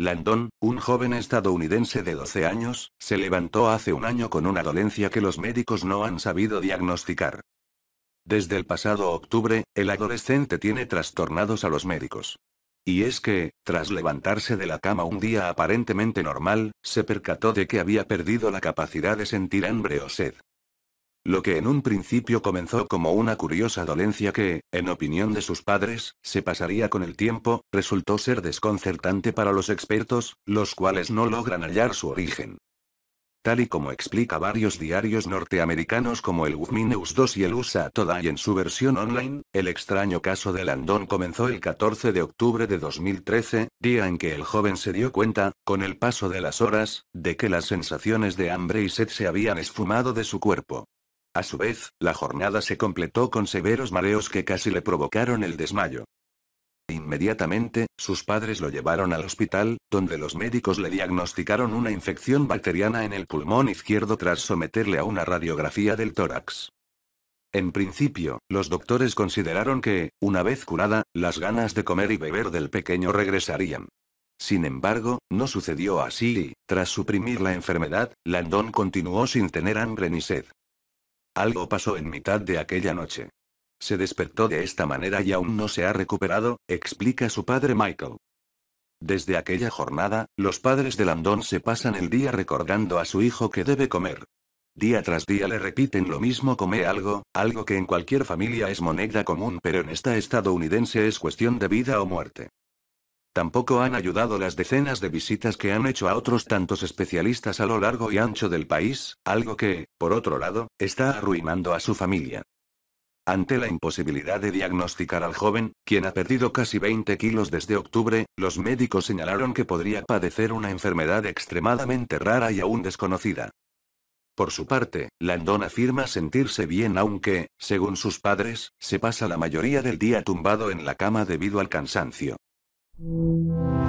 Landon, un joven estadounidense de 12 años, se levantó hace un año con una dolencia que los médicos no han sabido diagnosticar. Desde el pasado octubre, el adolescente tiene trastornados a los médicos. Y es que, tras levantarse de la cama un día aparentemente normal, se percató de que había perdido la capacidad de sentir hambre o sed. Lo que en un principio comenzó como una curiosa dolencia que, en opinión de sus padres, se pasaría con el tiempo, resultó ser desconcertante para los expertos, los cuales no logran hallar su origen. Tal y como explica varios diarios norteamericanos como el News 2 y el USA Today en su versión online, el extraño caso de Landon comenzó el 14 de octubre de 2013, día en que el joven se dio cuenta, con el paso de las horas, de que las sensaciones de hambre y sed se habían esfumado de su cuerpo. A su vez, la jornada se completó con severos mareos que casi le provocaron el desmayo. Inmediatamente, sus padres lo llevaron al hospital, donde los médicos le diagnosticaron una infección bacteriana en el pulmón izquierdo tras someterle a una radiografía del tórax. En principio, los doctores consideraron que, una vez curada, las ganas de comer y beber del pequeño regresarían. Sin embargo, no sucedió así y, tras suprimir la enfermedad, Landon continuó sin tener hambre ni sed. Algo pasó en mitad de aquella noche. Se despertó de esta manera y aún no se ha recuperado, explica su padre Michael. Desde aquella jornada, los padres de Landon se pasan el día recordando a su hijo que debe comer. Día tras día le repiten lo mismo, come algo, algo que en cualquier familia es moneda común, pero en esta estadounidense es cuestión de vida o muerte. Tampoco han ayudado las decenas de visitas que han hecho a otros tantos especialistas a lo largo y ancho del país, algo que, por otro lado, está arruinando a su familia. Ante la imposibilidad de diagnosticar al joven, quien ha perdido casi 20 kilos desde octubre, los médicos señalaron que podría padecer una enfermedad extremadamente rara y aún desconocida. Por su parte, Landon afirma sentirse bien aunque, según sus padres, se pasa la mayoría del día tumbado en la cama debido al cansancio. Thank you.